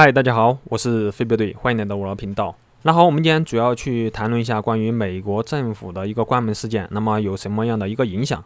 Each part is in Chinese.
嗨，大家好，我是飞镖队，欢迎来到我的频道。那好，我们今天主要去谈论一下关于美国政府的一个关门事件，那么有什么样的一个影响？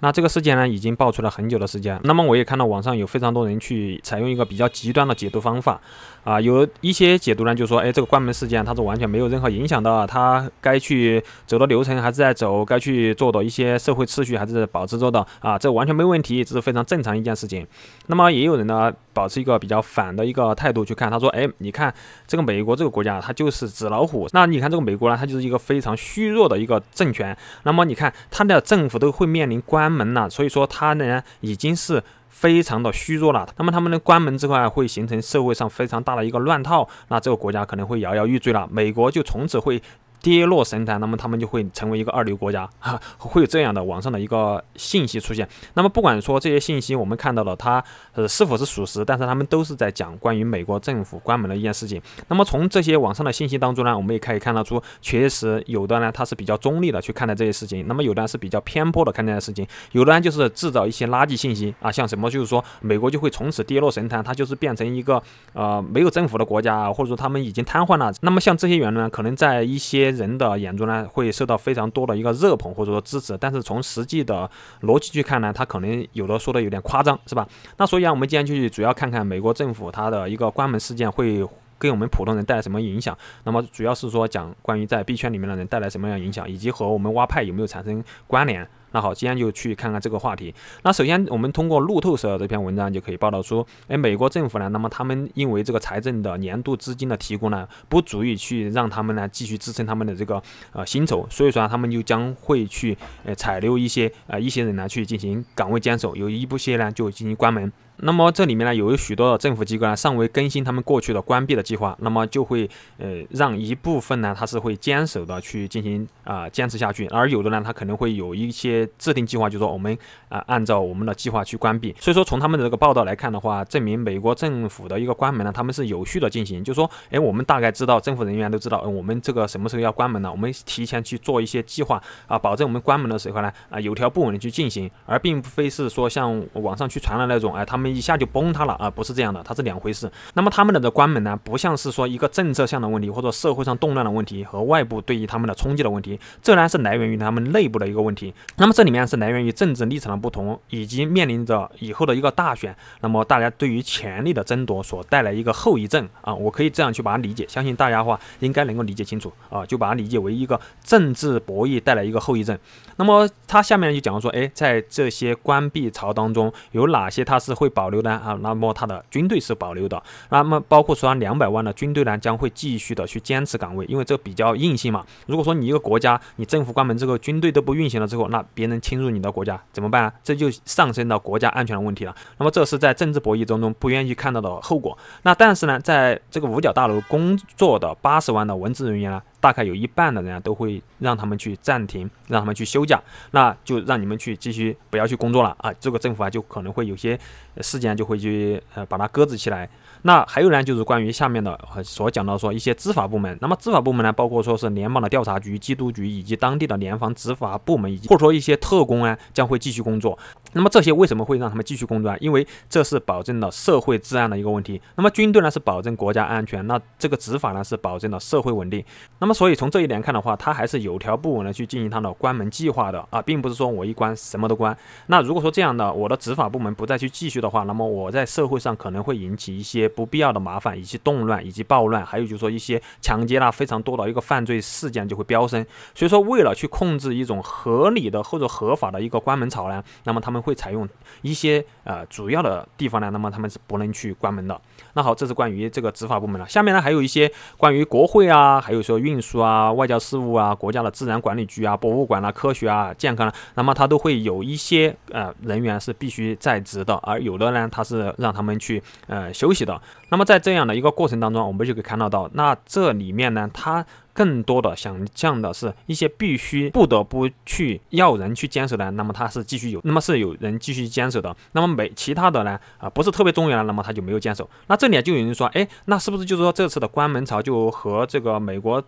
那这个事件呢，已经爆出了很久的时间。那么我也看到网上有非常多人去采用一个比较极端的解读方法啊，有一些解读呢，就说，哎，这个关门事件它是完全没有任何影响的，它该去走的流程还是在走，该去做的一些社会秩序还是保持着的啊，这完全没问题，这是非常正常一件事情。那么也有人呢，保持一个比较反的一个态度去看，他说，哎，你看这个美国这个国家，它就是纸老虎。那你看这个美国呢，它就是一个非常虚弱的一个政权。那么你看它的政府都会面临。关门了，所以说它呢已经是非常的虚弱了。那么他们的关门之后啊，会形成社会上非常大的一个乱套，那这个国家可能会摇摇欲坠了。美国就从此会。跌落神坛，那么他们就会成为一个二流国家，哈，会有这样的网上的一个信息出现。那么不管说这些信息我们看到了，它呃是否是属实，但是他们都是在讲关于美国政府关门的一件事情。那么从这些网上的信息当中呢，我们也可以看到出，确实有的呢，它是比较中立的去看待这些事情，那么有的是比较偏颇的看待事情，有的呢就是制造一些垃圾信息啊，像什么就是说美国就会从此跌落神坛，它就是变成一个呃没有政府的国家，或者说他们已经瘫痪了。那么像这些言论可能在一些。人的眼中呢，会受到非常多的一个热捧或者说支持，但是从实际的逻辑去看呢，他可能有的说的有点夸张，是吧？那所以啊，我们今天就主要看看美国政府它的一个关门事件会。给我们普通人带来什么影响？那么主要是说讲关于在币圈里面的人带来什么样影响，以及和我们挖派有没有产生关联？那好，今天就去看看这个话题。那首先我们通过路透社这篇文章就可以报道出，哎，美国政府呢，那么他们因为这个财政的年度资金的提供呢，不足以去让他们呢继续支撑他们的这个呃薪酬，所以说他们就将会去呃采留一些呃一些人呢去进行岗位坚守，有一部些呢就进行关门。那么这里面呢，有许多的政府机构呢，尚未更新他们过去的关闭的计划，那么就会呃让一部分呢，它是会坚守的去进行啊坚持下去，而有的呢，它可能会有一些制定计划，就说我们啊按照我们的计划去关闭。所以说从他们的这个报道来看的话，证明美国政府的一个关门呢，他们是有序的进行，就说哎我们大概知道，政府人员都知道，我们这个什么时候要关门呢？我们提前去做一些计划啊，保证我们关门的时候呢啊有条不紊的去进行，而并非是说像网上去传的那种哎他们。一下就崩塌了啊！不是这样的，它是两回事。那么他们的这关门呢，不像是说一个政策上的问题，或者社会上动乱的问题和外部对于他们的冲击的问题，这呢是来源于他们内部的一个问题。那么这里面是来源于政治立场的不同，以及面临着以后的一个大选。那么大家对于权力的争夺所带来一个后遗症啊，我可以这样去把它理解，相信大家的话应该能够理解清楚啊，就把它理解为一个政治博弈带来一个后遗症。那么他下面就讲说，哎，在这些关闭潮当中，有哪些它是会。保留呢啊，那么他的军队是保留的，那么包括说两百万的军队呢，将会继续的去坚持岗位，因为这比较硬性嘛。如果说你一个国家你政府关门之后，军队都不运行了之后，那别人侵入你的国家怎么办啊？这就上升到国家安全的问题了。那么这是在政治博弈当中不愿意看到的后果。那但是呢，在这个五角大楼工作的八十万的文职人员呢？大概有一半的人啊，都会让他们去暂停，让他们去休假，那就让你们去继续不要去工作了啊。这个政府啊，就可能会有些事件就会去呃把它搁置起来。那还有呢，就是关于下面的所讲到说一些执法部门。那么执法部门呢，包括说是联邦的调查局、缉毒局以及当地的联防执法部门，以及或者说一些特工啊，将会继续工作。那么这些为什么会让他们继续工作？啊？因为这是保证了社会治安的一个问题。那么军队呢是保证国家安全，那这个执法呢是保证了社会稳定。那那么，所以从这一点看的话，他还是有条不紊的去进行他的关门计划的啊，并不是说我一关什么都关。那如果说这样的，我的执法部门不再去继续的话，那么我在社会上可能会引起一些不必要的麻烦，以及动乱，以及暴乱，还有就是说一些抢劫啦，非常多的一个犯罪事件就会飙升。所以说，为了去控制一种合理的或者合法的一个关门潮呢，那么他们会采用一些呃主要的地方呢，那么他们是不能去关门的。那好，这是关于这个执法部门了。下面呢，还有一些关于国会啊，还有说运。运输啊，外交事务啊，国家的自然管理局啊，博物馆啦，科学啊，健康啊，那么它都会有一些呃人员是必须在职的，而有的呢，他是让他们去呃休息的。那么在这样的一个过程当中，我们就可以看到到，那这里面呢，它更多的想象的是一些必须不得不去要人去坚守的，那么它是继续有，那么是有人继续坚守的。那么美其他的呢，啊不是特别重要的，那么他就没有坚守。那这里就有人说，哎，那是不是就是说这次的关门潮就和这个美国？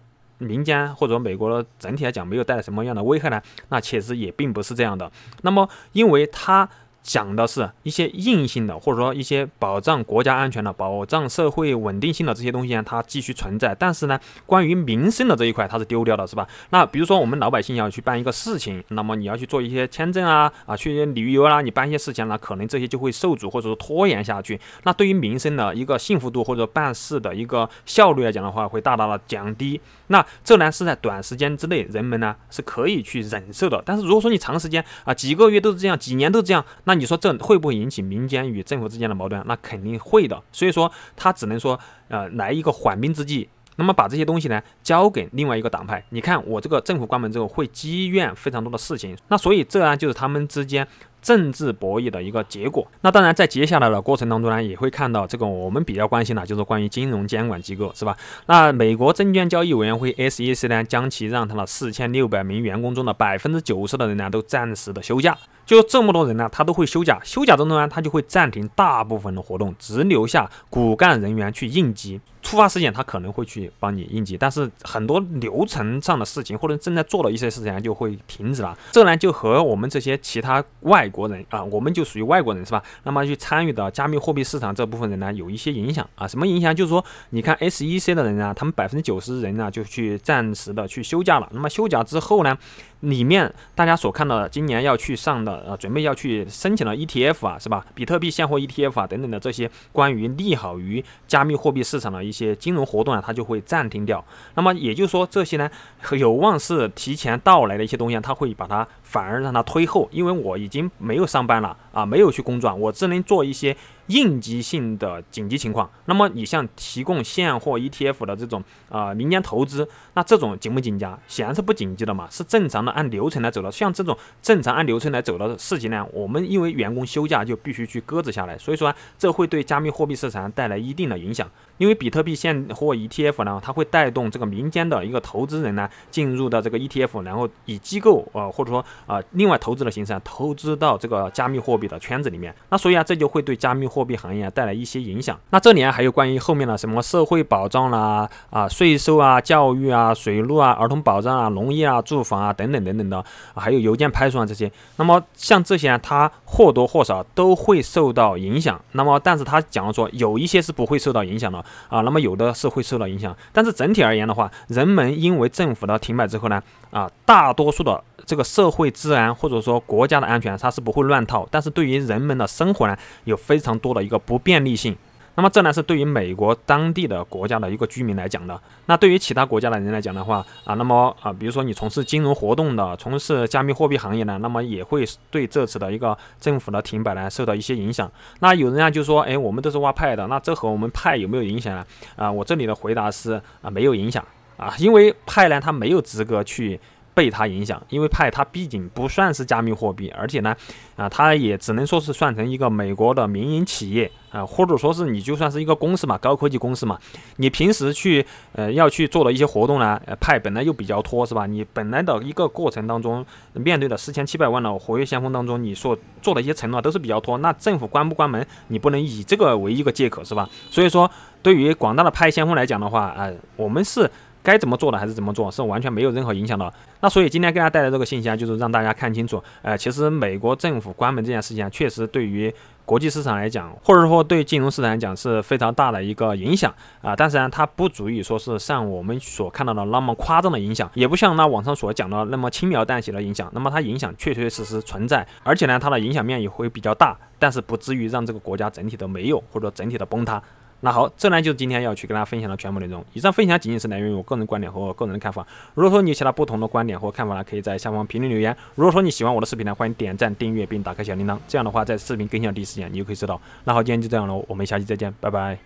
民间或者美国整体来讲没有带来什么样的危害呢？那其实也并不是这样的。那么，因为它。讲的是一些硬性的，或者说一些保障国家安全的、保障社会稳定性的这些东西呢，它继续存在。但是呢，关于民生的这一块，它是丢掉的，是吧？那比如说我们老百姓要去办一个事情，那么你要去做一些签证啊啊，去旅游啦，你办一些事情呢，可能这些就会受阻或者说拖延下去。那对于民生的一个幸福度或者办事的一个效率来讲的话，会大大的降低。那这呢是在短时间之内人们呢是可以去忍受的。但是如果说你长时间啊，几个月都是这样，几年都是这样，那那你说这会不会引起民间与政府之间的矛盾？那肯定会的。所以说他只能说，呃，来一个缓兵之计。那么把这些东西呢交给另外一个党派。你看我这个政府关门之后，会积怨非常多的事情。那所以这呢就是他们之间政治博弈的一个结果。那当然在接下来的过程当中呢，也会看到这个我们比较关心的，就是关于金融监管机构是吧？那美国证券交易委员会 SEC 呢，将其让他了四千六百名员工中的百分之九十的人呢，都暂时的休假。就这么多人呢，他都会休假。休假当中呢，他就会暂停大部分的活动，只留下骨干人员去应急。突发事件他可能会去帮你应急，但是很多流程上的事情或者正在做的一些事情就会停止了。这呢就和我们这些其他外国人啊，我们就属于外国人是吧？那么去参与的加密货币市场这部分人呢，有一些影响啊。什么影响？就是说，你看 SEC 的人啊，他们百分之九十人呢就去暂时的去休假了。那么休假之后呢，里面大家所看到的今年要去上的啊，准备要去申请的 ETF 啊，是吧？比特币现货 ETF 啊等等的这些关于利好于加密货币市场的。一些金融活动啊，它就会暂停掉。那么也就是说，这些呢，有望是提前到来的一些东西，它会把它。反而让它推后，因为我已经没有上班了啊，没有去工作，我只能做一些应急性的紧急情况。那么你像提供现货 ETF 的这种啊民间投资，那这种紧不紧急？显然是不紧急的嘛，是正常的按流程来走的。像这种正常按流程来走的事情呢，我们因为员工休假就必须去搁置下来，所以说这会对加密货币市场带来一定的影响。因为比特币现货 ETF 呢，它会带动这个民间的一个投资人呢进入到这个 ETF，然后以机构啊或者说啊，另外投资的形式啊，投资到这个加密货币的圈子里面，那所以啊，这就会对加密货币行业啊带来一些影响。那这里啊，还有关于后面的什么社会保障啦、啊税收啊、教育啊、水路啊、儿童保障啊、农业啊、住房啊等等等等的，还有邮件派送啊这些。那么像这些啊，它或多或少都会受到影响。那么，但是他讲说有一些是不会受到影响的啊，那么有的是会受到影响。但是整体而言的话，人们因为政府的停摆之后呢，啊，大多数的这个社会。治安或者说国家的安全，它是不会乱套，但是对于人们的生活呢，有非常多的一个不便利性。那么这呢是对于美国当地的国家的一个居民来讲的。那对于其他国家的人来讲的话啊，那么啊，比如说你从事金融活动的，从事加密货币行业呢，那么也会对这次的一个政府的停摆呢受到一些影响。那有人啊就说，哎，我们都是挖派的，那这和我们派有没有影响呢？啊，我这里的回答是啊没有影响啊，因为派呢他没有资格去。被它影响，因为派它毕竟不算是加密货币，而且呢，啊，它也只能说是算成一个美国的民营企业啊，或者说是你就算是一个公司嘛，高科技公司嘛，你平时去呃要去做的一些活动呢，呃、派本来又比较拖是吧？你本来的一个过程当中面对的四千七百万的活跃先锋当中，你所做的一些承诺都是比较拖，那政府关不关门，你不能以这个为一个借口是吧？所以说，对于广大的派先锋来讲的话，啊，我们是。该怎么做的还是怎么做，是完全没有任何影响的。那所以今天给大家带来这个信息啊，就是让大家看清楚，呃，其实美国政府关门这件事情啊，确实对于国际市场来讲，或者说对金融市场来讲是非常大的一个影响啊。但是呢，它不足以说是像我们所看到的那么夸张的影响，也不像那网上所讲的那么轻描淡写的影响。那么它影响确确实实存在，而且呢，它的影响面也会比较大，但是不至于让这个国家整体的没有或者整体的崩塌。那好，这呢就是今天要去跟大家分享的全部内容。以上分享仅仅是来源于我个人观点和我个人的看法。如果说你有其他不同的观点或看法呢，可以在下方评论留言。如果说你喜欢我的视频呢，欢迎点赞、订阅并打开小铃铛。这样的话，在视频更新第一时间你就可以知道。那好，今天就这样喽，我们下期再见，拜拜。